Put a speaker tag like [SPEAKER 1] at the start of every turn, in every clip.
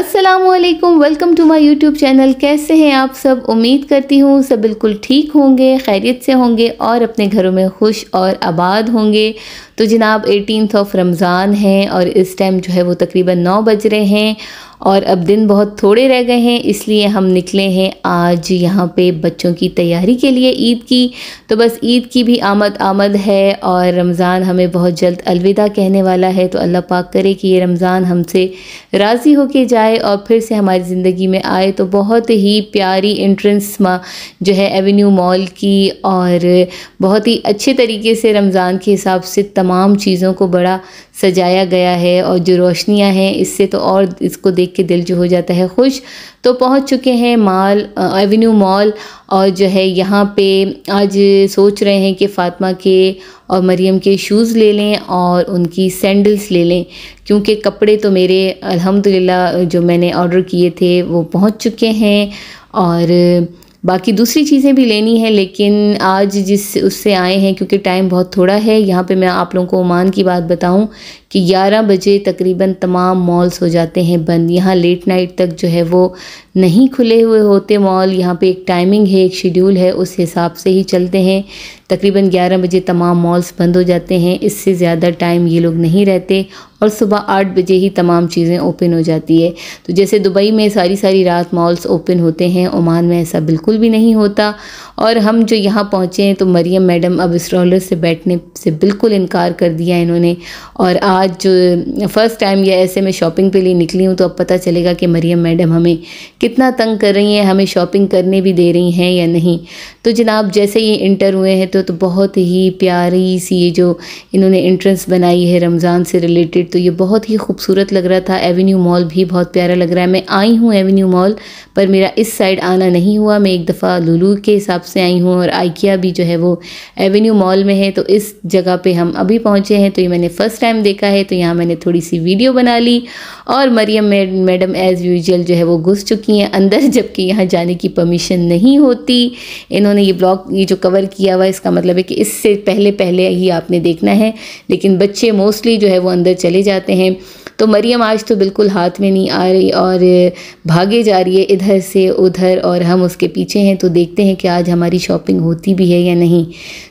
[SPEAKER 1] Aslam welcome to my YouTube channel कैसे हैं आप सब उम्मीद करती हूँ सब बिल्कुल ठीक होंगे खैरियत से होंगे और अपने घरों में खुश और आबाद होंगे तो जनाब एटीनथ ऑफ रमज़ान है और इस टाइम जो है वो तकरीबन नौ बज रहे हैं और अब दिन बहुत थोड़े रह गए हैं इसलिए हम निकले हैं आज यहाँ पे बच्चों की तैयारी के लिए ईद की तो बस ईद की भी आमद आमद है और रमज़ान हमें बहुत जल्द अलविदा कहने वाला है तो अल्लाह पाक करे कि ये रमज़ान हमसे राज़ी होके जाए और फिर से हमारी ज़िंदगी में आए तो बहुत ही प्यारी इंट्रेंस जो है एवेन्यू मॉल की और बहुत ही अच्छे तरीके से रमज़ान के हिसाब से तमाम चीज़ों को बड़ा सजाया गया है और जो रोशनियाँ हैं इससे तो और इसको देख देख के दिल जो हो जाता है खुश तो पहुंच चुके हैं माल एवेन्यू मॉल और जो है यहाँ पे आज सोच रहे हैं कि फ़ातिमा के और मरियम के शूज़ ले लें और उनकी सैंडल्स ले लें क्योंकि कपड़े तो मेरे अल्हम्दुलिल्लाह जो मैंने ऑर्डर किए थे वो पहुंच चुके हैं और बाकी दूसरी चीज़ें भी लेनी है लेकिन आज जिस उससे आए हैं क्योंकि टाइम बहुत थोड़ा है यहाँ पे मैं आप लोगों को ओमान की बात बताऊं कि 11 बजे तकरीबन तमाम मॉल्स हो जाते हैं बंद यहाँ लेट नाइट तक जो है वो नहीं खुले हुए होते मॉल यहाँ पे एक टाइमिंग है एक शेड्यूल है उस हिसाब से ही चलते हैं तकरीबन 11 बजे तमाम मॉल्स बंद हो जाते हैं इससे ज़्यादा टाइम ये लोग नहीं रहते और सुबह आठ बजे ही तमाम चीज़ें ओपन हो जाती है तो जैसे दुबई में सारी सारी रात मॉल्स ओपन होते हैं ओमान में ऐसा बिल्कुल भी नहीं होता और हम जो यहाँ पहुँचे हैं तो मरियम मैडम अब स्ट्रॉलर से बैठने से बिल्कुल इनकार कर दिया इन्होंने और आज जो फ़र्स्ट टाइम या ऐसे मैं शॉपिंग के लिए निकली हूँ तो अब पता चलेगा कि मरियम मैडम हमें कितना तंग कर रही हैं हमें शॉपिंग करने भी दे रही हैं या नहीं तो जनाब जैसे ये इंटर हुए हैं तो तो बहुत ही प्यारी सी ये जो इन्होंने एंट्रेंस बनाई है रमज़ान से रिलेटेड तो ये बहुत ही खूबसूरत लग रहा था एवेन्यू मॉल भी बहुत प्यारा लग रहा है मैं आई हूँ एवेन्यू मॉल पर मेरा इस साइड आना नहीं हुआ मैं एक दफ़ा लुलू के हिसाब से आई हूँ और आइकिया भी जो है वो एवेन्यू मॉल में है तो इस जगह पर हम अभी पहुँचे हैं तो ये मैंने फ़र्स्ट टाइम देखा है तो यहाँ मैंने थोड़ी सी वीडियो बना ली और मरियम मैडम एज़ यूजल जो है वो घुस चुकी हैं अंदर जबकि यहाँ जाने की परमिशन नहीं होती इन्होंने उन्होंने ये ब्लॉग ये जो कवर किया हुआ है इसका मतलब है कि इससे पहले पहले ही आपने देखना है लेकिन बच्चे मोस्टली जो है वो अंदर चले जाते हैं तो मरियम आज तो बिल्कुल हाथ में नहीं आ रही और भागे जा रही है इधर से उधर और हम उसके पीछे हैं तो देखते हैं कि आज हमारी शॉपिंग होती भी है या नहीं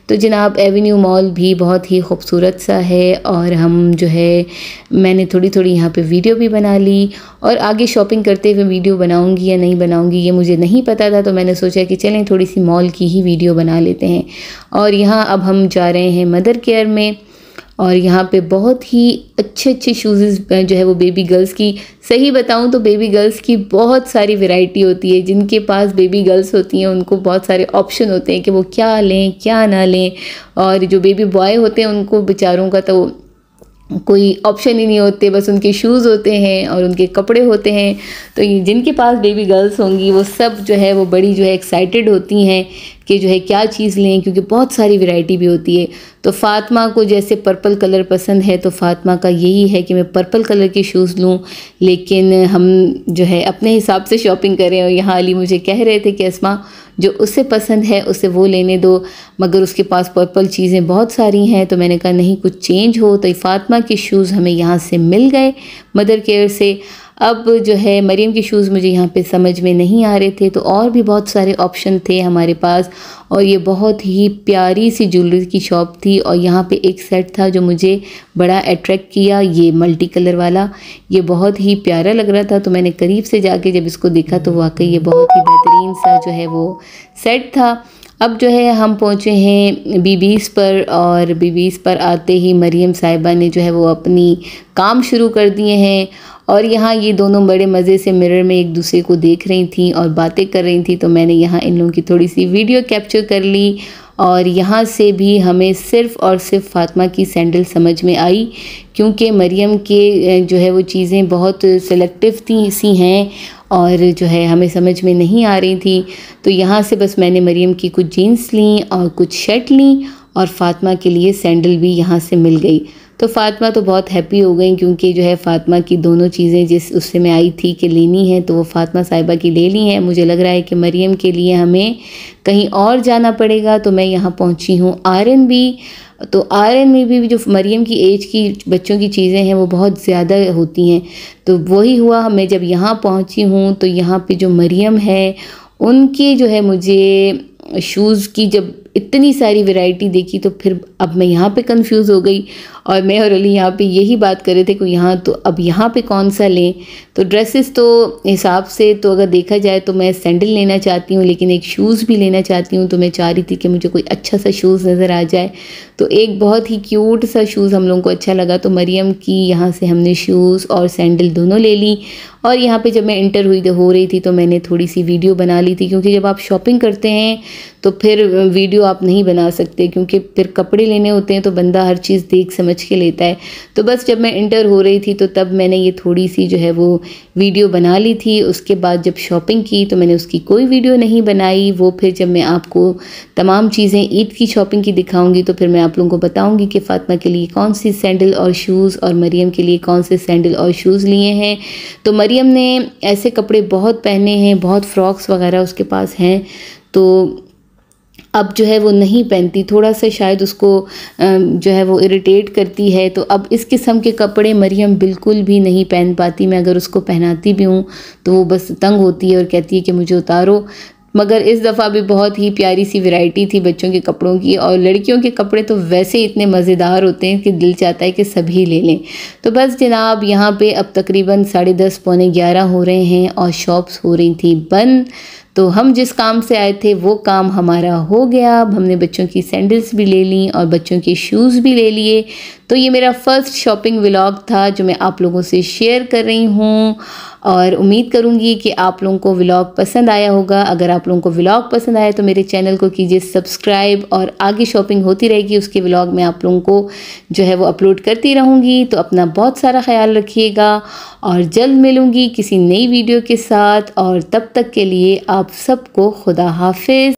[SPEAKER 1] तो जनाब एवेन्यू मॉल भी बहुत ही खूबसूरत सा है और हम जो है मैंने थोड़ी थोड़ी यहाँ पे वीडियो भी बना ली और आगे शॉपिंग करते हुए वीडियो बनाऊँगी या नहीं बनाऊँगी ये मुझे नहीं पता था तो मैंने सोचा कि चलें थोड़ी सी मॉल की ही वीडियो बना लेते हैं और यहाँ अब हम जा रहे हैं मदर केयर में और यहाँ पे बहुत ही अच्छे अच्छे शूज़ जो है वो बेबी गर्ल्स की सही बताऊँ तो बेबी गर्ल्स की बहुत सारी वैरायटी होती है जिनके पास बेबी गर्ल्स होती हैं उनको बहुत सारे ऑप्शन होते हैं कि वो क्या लें क्या ना लें और जो बेबी बॉय होते हैं उनको बेचारों का तो कोई ऑप्शन ही नहीं होते बस उनके शूज़ होते हैं और उनके कपड़े होते हैं तो जिनके पास बेबी गर्ल्स होंगी वो सब जो है वो बड़ी जो है एक्साइटेड होती हैं कि जो है क्या चीज़ लें क्योंकि बहुत सारी वैरायटी भी होती है तो फातिमा को जैसे पर्पल कलर पसंद है तो फातिमा का यही है कि मैं पर्पल कलर के शूज़ लूँ लेकिन हम जो है अपने हिसाब से शॉपिंग करें और यहाँ अली मुझे कह रहे थे कि असमा जो उससे पसंद है उसे वो लेने दो मगर उसके पास पर्पल चीज़ें बहुत सारी हैं तो मैंने कहा नहीं कुछ चेंज हो तो फातमा के शूज़ हमें यहाँ से मिल गए मदर केयर से अब जो है मरीम के शूज़ मुझे यहाँ पे समझ में नहीं आ रहे थे तो और भी बहुत सारे ऑप्शन थे हमारे पास और ये बहुत ही प्यारी सी ज्वेलरी की शॉप थी और यहाँ पे एक सेट था जो मुझे बड़ा अट्रैक्ट किया ये मल्टी कलर वाला ये बहुत ही प्यारा लग रहा था तो मैंने करीब से जाके जब इसको देखा तो वाकई ये बहुत ही बेहतरीन सा जो है वो सेट था अब जो है हम पहुँचे हैं बीबीस पर और बीबीस पर आते ही मरीम साहिबा ने जो है वो अपनी काम शुरू कर दिए हैं और यहाँ ये दोनों बड़े मज़े से मिरर में एक दूसरे को देख रही थी और बातें कर रही थी तो मैंने यहाँ इन लोगों की थोड़ी सी वीडियो कैप्चर कर ली और यहाँ से भी हमें सिर्फ़ और सिर्फ फातिमा की सैंडल समझ में आई क्योंकि मरियम के जो है वो चीज़ें बहुत सेलेक्टिव थी सी हैं और जो है हमें समझ में नहीं आ रही थी तो यहाँ से बस मैंने मरियम की कुछ जीन्स ली और कुछ शर्ट ली और फातिमा के लिए सैंडल भी यहाँ से मिल गई तो फ़ातिमा तो बहुत हैप्पी हो गई क्योंकि जो है फ़ातिमा की दोनों चीज़ें जिस उससे मैं आई थी कि लेनी है तो वो फ़ातिमा साहिबा की ले ली हैं मुझे लग रहा है कि मरियम के लिए हमें कहीं और जाना पड़ेगा तो मैं यहाँ पहुँची हूँ आर एन बी तो आर एन में भी जो मरीम की एज की बच्चों की चीज़ें हैं वो बहुत ज़्यादा होती हैं तो वही हुआ मैं जब यहाँ पहुँची हूँ तो यहाँ पर जो मरियम है उनके जो है मुझे शूज़ की जब इतनी सारी वैरायटी देखी तो फिर अब मैं यहाँ पे कंफ्यूज हो गई और मैं और अली यहाँ पे यही बात कर रहे थे कि यहाँ तो अब यहाँ पे कौन सा लें तो ड्रेसेस तो हिसाब से तो अगर देखा जाए तो मैं सैंडल लेना चाहती हूँ लेकिन एक शूज़ भी लेना चाहती हूँ तो मैं चाह रही थी कि मुझे कोई अच्छा सा शूज़ नज़र आ जाए तो एक बहुत ही क्यूट सा शूज़ हम लोगों को अच्छा लगा तो मरियम की यहाँ से हमने शूज़ और सैंडल दोनों ले ली और यहाँ पे जब मैं इंटर हुई तो हो रही थी तो मैंने थोड़ी सी वीडियो बना ली थी क्योंकि जब आप शॉपिंग करते हैं तो फिर वीडियो आप नहीं बना सकते क्योंकि फिर कपड़े लेने होते हैं तो बंदा हर चीज़ देख समझ के लेता है तो बस जब मैं इंटर हो रही थी तो तब मैंने ये थोड़ी सी जो है वो वीडियो बना ली थी उसके बाद जब शॉपिंग की तो मैंने उसकी कोई वीडियो नहीं बनाई वो फिर जब मैं आपको तमाम चीज़ें ईद की शॉपिंग की दिखाऊँगी तो फिर मैं आप लोगों को बताऊँगी कि फ़ातमा के लिए कौन सी सैंडल और शूज़ और मरीम के लिए कौन से सैंडल और शूज़ लिए हैं तो मरीम ने ऐसे कपड़े बहुत पहने हैं बहुत फ़्रॉक्स वगैरह उसके पास हैं तो अब जो है वो नहीं पहनती थोड़ा सा शायद उसको जो है वो इरिटेट करती है तो अब इस किस्म के कपड़े मरियम बिल्कुल भी नहीं पहन पाती मैं अगर उसको पहनाती भी हूँ तो वो बस तंग होती है और कहती है कि मुझे उतारो मगर इस दफ़ा भी बहुत ही प्यारी सी वैरायटी थी बच्चों के कपड़ों की और लड़कियों के कपड़े तो वैसे इतने मज़ेदार होते हैं कि दिल चाहता है कि सभी ले लें तो बस जनाब यहाँ पे अब तकरीबन साढ़े दस पौने ग्यारह हो रहे हैं और शॉप्स हो रही थी बंद तो हम जिस काम से आए थे वो काम हमारा हो गया अब हमने बच्चों की सैंडल्स भी ले ली और बच्चों के शूज़ भी ले लिए तो ये मेरा फ़र्स्ट शॉपिंग व्लाग था जो मैं आप लोगों से शेयर कर रही हूँ और उम्मीद करूँगी कि आप लोगों को व्लॉग पसंद आया होगा अगर आप लोगों को व्लॉग पसंद आया तो मेरे चैनल को कीजिए सब्सक्राइब और आगे शॉपिंग होती रहेगी उसके व्लॉग में आप लोगों को जो है वो अपलोड करती रहूँगी तो अपना बहुत सारा ख्याल रखिएगा और जल्द मिलूँगी किसी नई वीडियो के साथ और तब तक के लिए आप सबको खुदा हाफिज़